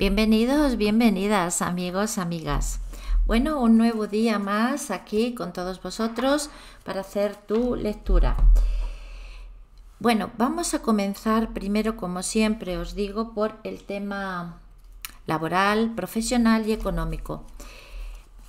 Bienvenidos, bienvenidas amigos, amigas. Bueno, un nuevo día más aquí con todos vosotros para hacer tu lectura. Bueno, vamos a comenzar primero, como siempre os digo, por el tema laboral, profesional y económico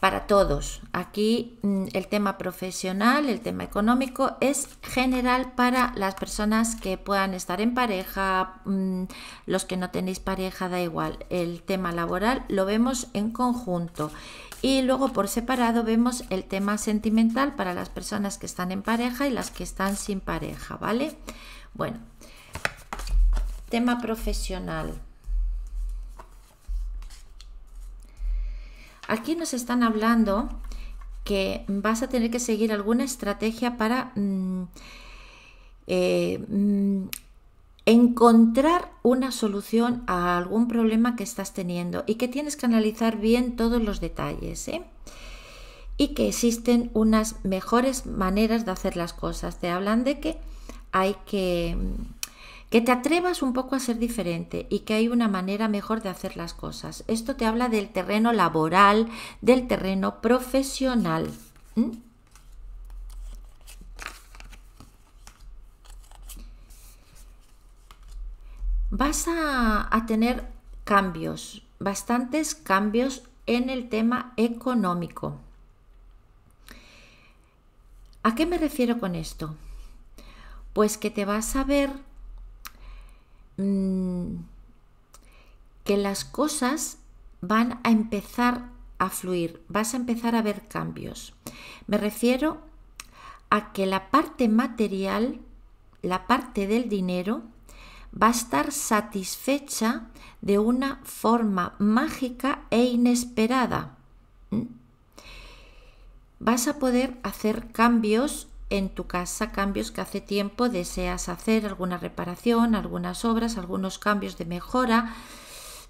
para todos. Aquí mm, el tema profesional, el tema económico es general para las personas que puedan estar en pareja, mm, los que no tenéis pareja da igual. El tema laboral lo vemos en conjunto. Y luego por separado vemos el tema sentimental para las personas que están en pareja y las que están sin pareja, ¿vale? Bueno, tema profesional. Aquí nos están hablando que vas a tener que seguir alguna estrategia para mm, eh, mm, encontrar una solución a algún problema que estás teniendo y que tienes que analizar bien todos los detalles. ¿eh? Y que existen unas mejores maneras de hacer las cosas. Te hablan de que hay que... Mm, que te atrevas un poco a ser diferente y que hay una manera mejor de hacer las cosas. Esto te habla del terreno laboral, del terreno profesional. ¿Mm? Vas a tener cambios, bastantes cambios en el tema económico. ¿A qué me refiero con esto? Pues que te vas a ver Mm, que las cosas van a empezar a fluir, vas a empezar a ver cambios. Me refiero a que la parte material, la parte del dinero, va a estar satisfecha de una forma mágica e inesperada. ¿Mm? Vas a poder hacer cambios en tu casa cambios que hace tiempo deseas hacer, alguna reparación, algunas obras, algunos cambios de mejora,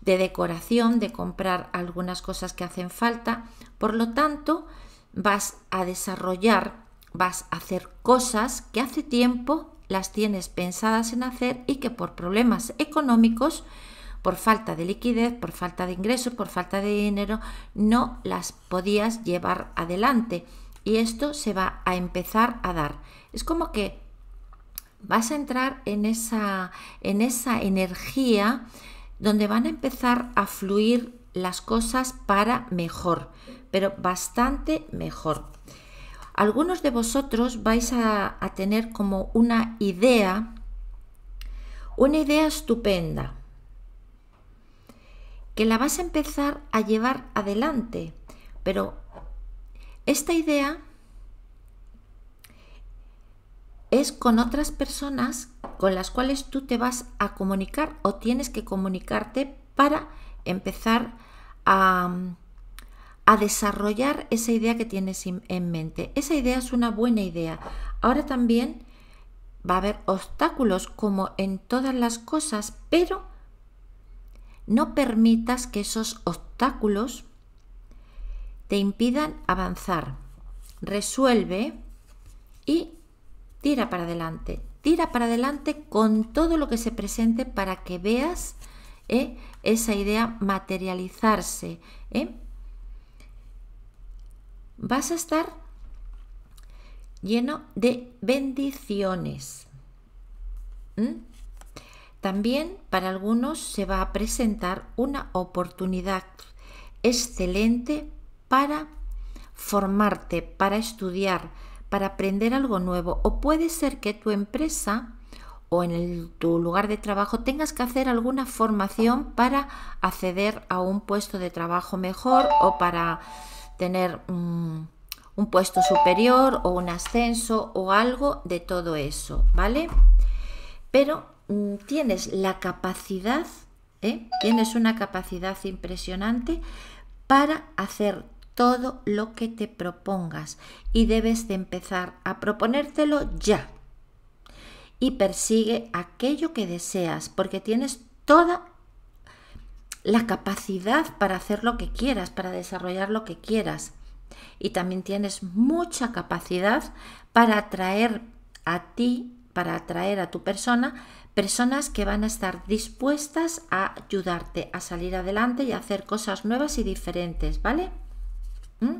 de decoración, de comprar algunas cosas que hacen falta. Por lo tanto, vas a desarrollar, vas a hacer cosas que hace tiempo las tienes pensadas en hacer y que por problemas económicos, por falta de liquidez, por falta de ingresos, por falta de dinero, no las podías llevar adelante. Y esto se va a empezar a dar. Es como que vas a entrar en esa, en esa energía donde van a empezar a fluir las cosas para mejor, pero bastante mejor. Algunos de vosotros vais a, a tener como una idea, una idea estupenda, que la vas a empezar a llevar adelante, pero esta idea es con otras personas con las cuales tú te vas a comunicar o tienes que comunicarte para empezar a, desarrollar esa idea que tienes en mente. Esa idea es una buena idea. Ahora también va a haber obstáculos como en todas las cosas, pero no permitas que esos obstáculos te impidan avanzar. Resuelve y tira para adelante. Tira para adelante con todo lo que se presente para que veas eh, esa idea materializarse. Eh. Vas a estar lleno de bendiciones. También para algunos se va a presentar una oportunidad excelente para formarte, para estudiar, para aprender algo nuevo. O puede ser que tu empresa o en tu lugar de trabajo tengas que hacer alguna formación para acceder a un puesto de trabajo mejor o para tener mm, un puesto superior o un ascenso o algo de todo eso, ¿vale? Pero mm, tienes la capacidad, ¿eh? tienes una capacidad impresionante para hacer todo lo que te propongas y debes de empezar a proponértelo ya. Y persigue aquello que deseas porque tienes toda la capacidad para hacer lo que quieras, para desarrollar lo que quieras. Y también tienes mucha capacidad para atraer a ti, para atraer a tu persona, personas que van a estar dispuestas a ayudarte a salir adelante y a hacer cosas nuevas y diferentes, ¿vale? ¿Mm?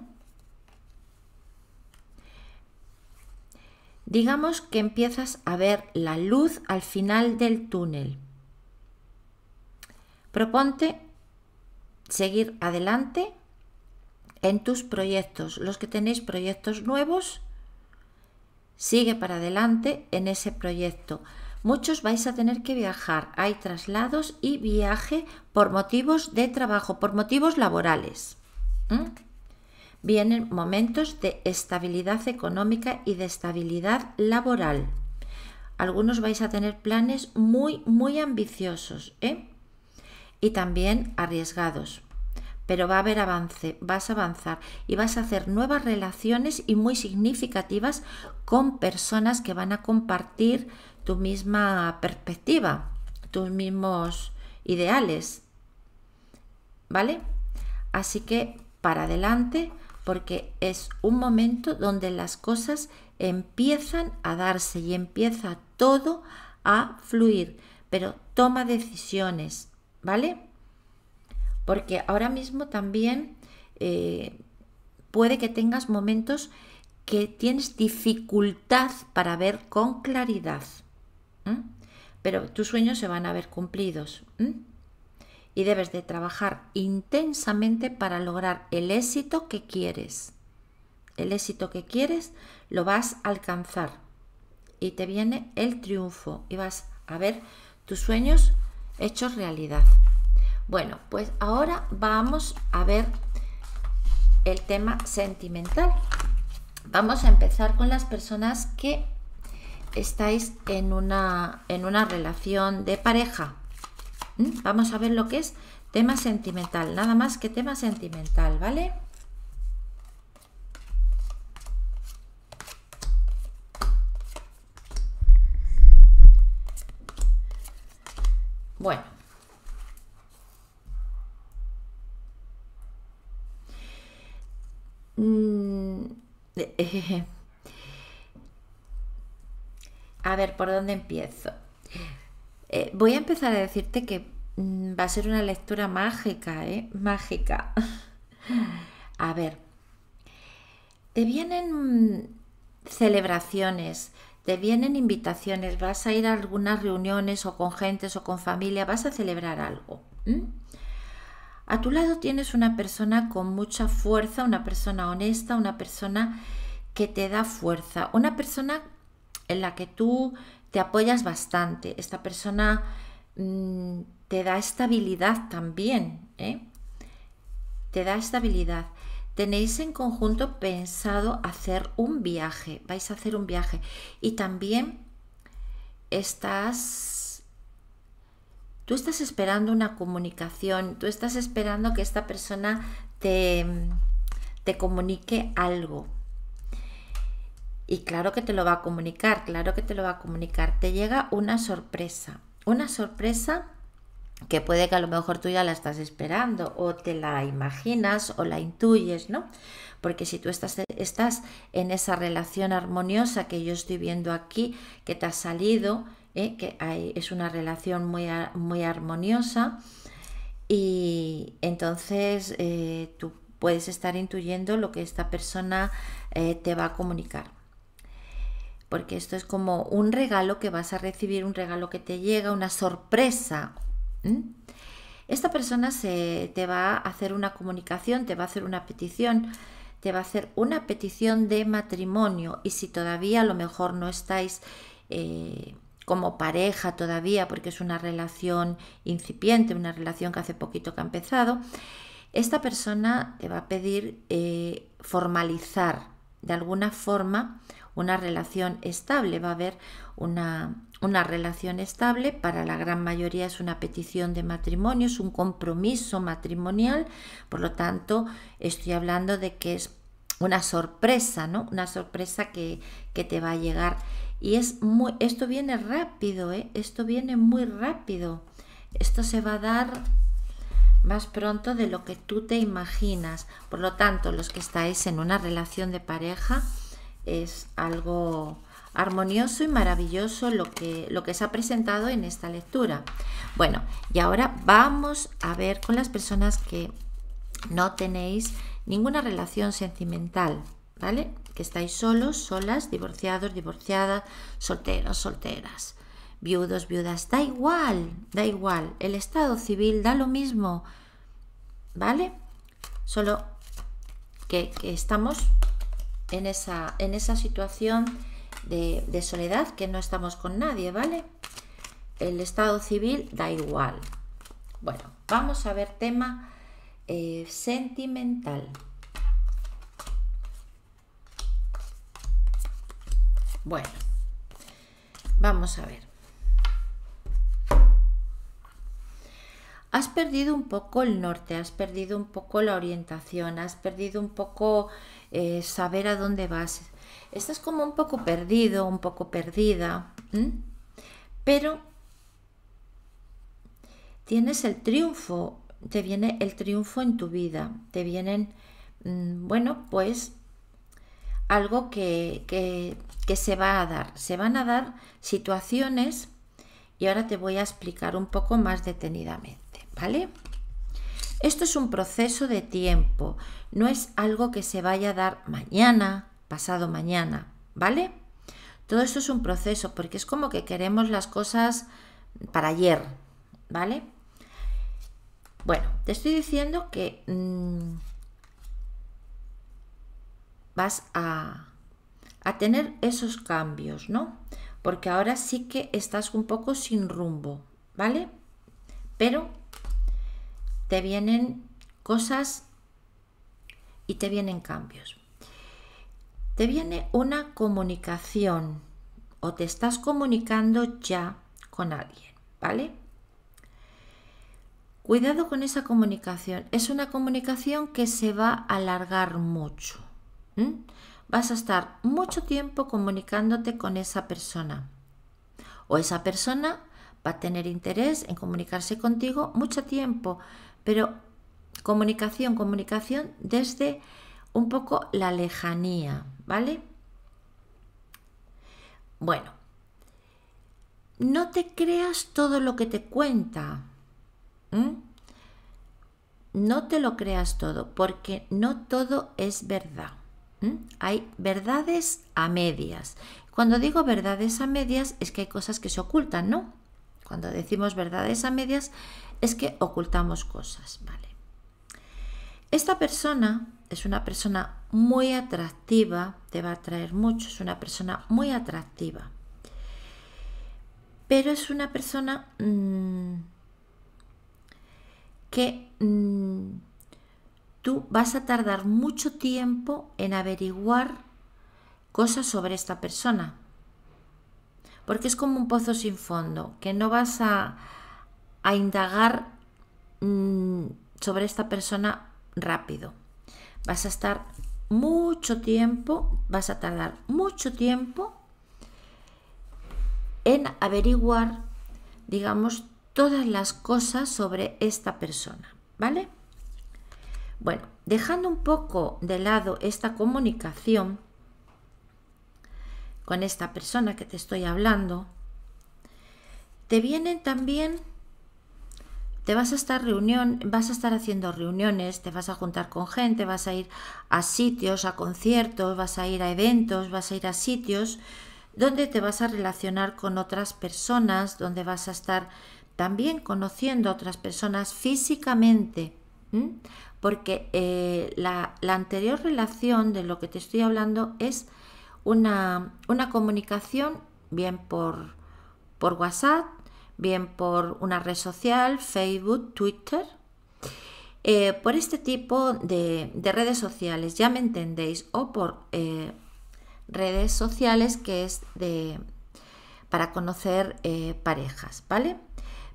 Digamos que empiezas a ver la luz al final del túnel. Proponte seguir adelante en tus proyectos. Los que tenéis proyectos nuevos, sigue para adelante en ese proyecto. Muchos vais a tener que viajar. Hay traslados y viaje por motivos de trabajo, por motivos laborales. ¿Mm? Vienen momentos de estabilidad económica y de estabilidad laboral. Algunos vais a tener planes muy, muy ambiciosos ¿eh? y también arriesgados. Pero va a haber avance, vas a avanzar y vas a hacer nuevas relaciones y muy significativas con personas que van a compartir tu misma perspectiva, tus mismos ideales. ¿Vale? Así que para adelante porque es un momento donde las cosas empiezan a darse y empieza todo a fluir, pero toma decisiones, ¿vale? Porque ahora mismo también eh, puede que tengas momentos que tienes dificultad para ver con claridad, pero tus sueños se van a ver cumplidos y debes de trabajar intensamente para lograr el éxito que quieres. El éxito que quieres lo vas a alcanzar y te viene el triunfo y vas a ver tus sueños hechos realidad. Bueno, pues ahora vamos a ver el tema sentimental. Vamos a empezar con las personas que estáis en una, en una relación de pareja. Mm, vamos a ver lo que es tema sentimental, nada más que tema sentimental, ¿vale? Bueno. Mm, a ver, ¿por dónde empiezo? Eh, voy a empezar a decirte que mm, va a ser una lectura mágica, ¿eh? Mágica. a ver, te vienen mm, celebraciones, te vienen invitaciones, vas a ir a algunas reuniones o con gentes o con familia, vas a celebrar algo. A tu lado tienes una persona con mucha fuerza, una persona honesta, una persona que te da fuerza, una persona en la que tú te apoyas bastante, esta persona mm, te da estabilidad también, ¿eh? te da estabilidad. Tenéis en conjunto pensado hacer un viaje, vais a hacer un viaje y también estás, tú estás esperando una comunicación, tú estás esperando que esta persona te, te comunique algo, y claro que te lo va a comunicar, claro que te lo va a comunicar. Te llega una sorpresa, una sorpresa que puede que a lo mejor tú ya la estás esperando o te la imaginas o la intuyes, ¿no? Porque si tú estás, estás en esa relación armoniosa que yo estoy viendo aquí, que te ha salido, ¿eh? que es una relación muy, muy armoniosa, y entonces eh, tú puedes estar intuyendo lo que esta persona eh, te va a comunicar porque esto es como un regalo que vas a recibir, un regalo que te llega, una sorpresa. Esta persona se, te va a hacer una comunicación, te va a hacer una petición, te va a hacer una petición de matrimonio y si todavía a lo mejor no estáis eh, como pareja todavía, porque es una relación incipiente, una relación que hace poquito que ha empezado, esta persona te va a pedir eh, formalizar de alguna forma una relación estable, va a haber una, relación estable, para la gran mayoría es una petición de matrimonio, es un compromiso matrimonial, por lo tanto estoy hablando de que es una sorpresa, ¿no? Una sorpresa que, te va a llegar. Y es muy, esto viene rápido, ¿eh? Esto viene muy rápido. Esto se va a dar más pronto de lo que tú te imaginas. Por lo tanto, los que estáis en una relación de pareja, es algo armonioso y maravilloso lo que, lo que se ha presentado en esta lectura. Bueno, y ahora vamos a ver con las personas que no tenéis ninguna relación sentimental, ¿vale? Que estáis solos, solas, divorciados, divorciadas, solteros, solteras, viudos, viudas, da igual, da igual, el estado civil da lo mismo, ¿vale? Solo que, que estamos en esa, en esa situación de, soledad que no estamos con nadie, ¿vale? El estado civil da igual. Bueno, vamos a ver tema eh, sentimental. Bueno, vamos a ver. Has perdido un poco el norte, has perdido un poco la orientación, has perdido un poco eh, saber a dónde vas. Estás como un poco perdido, un poco perdida, pero tienes el triunfo, te viene el triunfo en tu vida, te vienen, mm, bueno, pues algo que, que, que, se va a dar. Se van a dar situaciones y ahora te voy a explicar un poco más detenidamente, ¿vale? Esto es un proceso de tiempo, no es algo que se vaya a dar mañana, pasado mañana, ¿vale? Todo esto es un proceso porque es como que queremos las cosas para ayer, ¿vale? Bueno, te estoy diciendo que mm, vas a, a tener esos cambios, ¿no? Porque ahora sí que estás un poco sin rumbo, ¿vale? Pero te vienen cosas y te vienen cambios. Te viene una comunicación o te estás comunicando ya con alguien, ¿vale? Cuidado con esa comunicación. Es una comunicación que se va a alargar mucho. Vas a estar mucho tiempo comunicándote con esa persona. O esa persona va a tener interés en comunicarse contigo mucho tiempo pero comunicación, comunicación desde un poco la lejanía, ¿vale? Bueno, no te creas todo lo que te cuenta. No te lo creas todo, porque no todo es verdad. Hay verdades a medias. Cuando digo verdades a medias es que hay cosas que se ocultan, ¿no? Cuando decimos verdades a medias es que ocultamos cosas, ¿vale? Esta persona es una persona muy atractiva, te va a atraer mucho, es una persona muy atractiva. Pero es una persona mm, que mm, tú vas a tardar mucho tiempo en averiguar cosas sobre esta persona porque es como un pozo sin fondo, que no vas a, indagar mm, sobre esta persona rápido. Vas a estar mucho tiempo, vas a tardar mucho tiempo en averiguar, digamos, todas las cosas sobre esta persona, ¿vale? Bueno, dejando un poco de lado esta comunicación, con esta persona que te estoy hablando, te vienen también, te vas a estar reunión, vas a estar haciendo reuniones, te vas a juntar con gente, vas a ir a sitios, a conciertos, vas a ir a eventos, vas a ir a sitios donde te vas a relacionar con otras personas, donde vas a estar también conociendo a otras personas físicamente, porque eh, la, la anterior relación de lo que te estoy hablando es una, una comunicación, bien por, WhatsApp, bien por una red social, Facebook, Twitter, eh, por este tipo de, redes sociales, ya me entendéis, o por eh, redes sociales que es para conocer eh, parejas, ¿vale?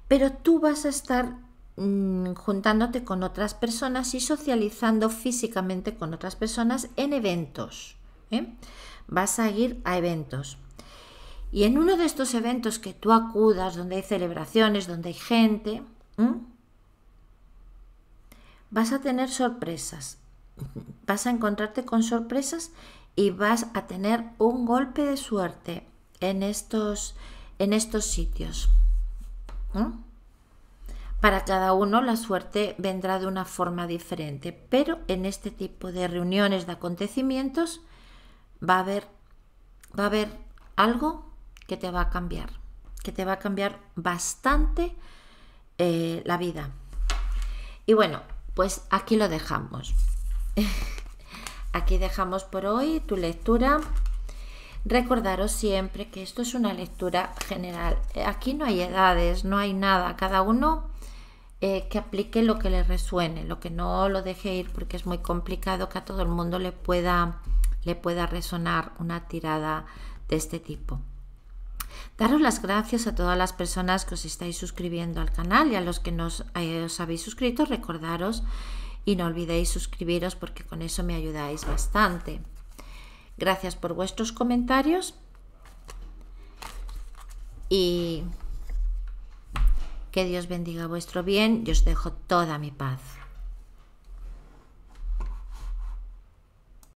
Pero tú vas a estar mm, juntándote con otras personas y socializando físicamente con otras personas en eventos. ¿eh? vas a ir a eventos. Y en uno de estos eventos que tú acudas, donde hay celebraciones, donde hay gente, vas a tener sorpresas. Vas a encontrarte con sorpresas y vas a tener un golpe de suerte en estos, en estos sitios. Para cada uno la suerte vendrá de una forma diferente, pero en este tipo de reuniones, de acontecimientos, va a haber, va a haber algo que te va a cambiar, que te va a cambiar bastante eh, la vida. Y bueno, pues aquí lo dejamos. aquí dejamos por hoy tu lectura. Recordaros siempre que esto es una lectura general. Eh, aquí no hay edades, no hay nada. Cada uno eh, que aplique lo que le resuene, lo que no lo deje ir porque es muy complicado que a todo el mundo le pueda le pueda resonar una tirada de este tipo. Daros las gracias a todas las personas que os estáis suscribiendo al canal y a los que nos eh, os habéis suscrito, recordaros y no olvidéis suscribiros porque con eso me ayudáis bastante. Gracias por vuestros comentarios y que Dios bendiga vuestro bien y os dejo toda mi paz.